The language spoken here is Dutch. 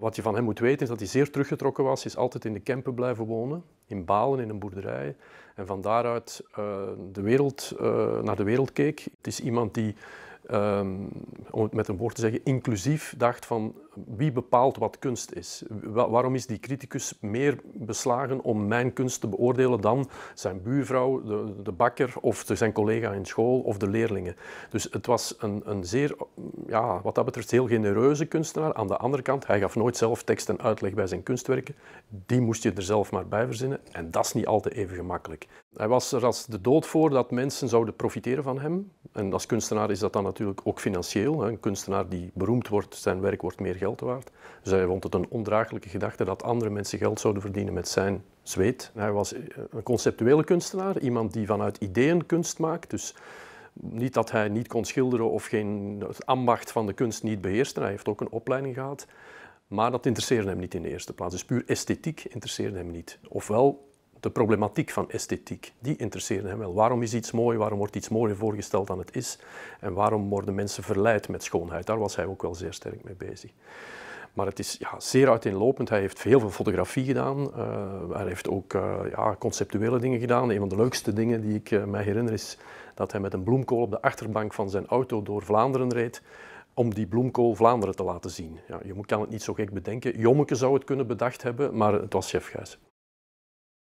Wat je van hem moet weten is dat hij zeer teruggetrokken was. Hij is altijd in de Kempen blijven wonen, in Balen, in een boerderij. En van daaruit eh, de wereld, eh, naar de wereld keek. Het is iemand die, ehm, om het met een woord te zeggen, inclusief dacht van wie bepaalt wat kunst is? Waarom is die criticus meer beslagen om mijn kunst te beoordelen dan zijn buurvrouw, de, de bakker of zijn collega in school of de leerlingen? Dus het was een, een zeer, ja, wat dat betreft, heel genereuze kunstenaar. Aan de andere kant, hij gaf nooit zelf tekst en uitleg bij zijn kunstwerken. Die moest je er zelf maar bij verzinnen en dat is niet altijd even gemakkelijk. Hij was er als de dood voor dat mensen zouden profiteren van hem. En als kunstenaar is dat dan natuurlijk ook financieel. Een kunstenaar die beroemd wordt, zijn werk wordt meer geld waard. Dus hij vond het een ondraaglijke gedachte dat andere mensen geld zouden verdienen met zijn zweet. Hij was eh, een conceptuele kunstenaar, iemand die vanuit ideeën kunst maakt. Dus niet dat hij niet kon schilderen of geen, ambacht van de kunst niet beheerste. Hij heeft ook een opleiding gehad. Maar dat interesseerde hem niet in de eerste plaats. Dus puur esthetiek interesseerde hem niet. Ofwel de problematiek van esthetiek. Die interesseerde hem wel. Waarom is iets mooi? Waarom wordt iets mooier voorgesteld dan het is? En waarom worden mensen verleid met schoonheid? Daar was hij ook wel zeer sterk mee bezig. Maar het is ja, zeer uiteenlopend. Hij heeft heel veel fotografie gedaan. Eh, hij heeft ook eh, ja, conceptuele dingen gedaan. Een van de leukste dingen die ik uh, mij herinner is dat hij met een bloemkool op de achterbank van zijn auto door Vlaanderen reed om die bloemkool Vlaanderen te laten zien. Ja, je kan het niet zo gek bedenken. Jommeke zou het kunnen bedacht hebben, maar het was Chef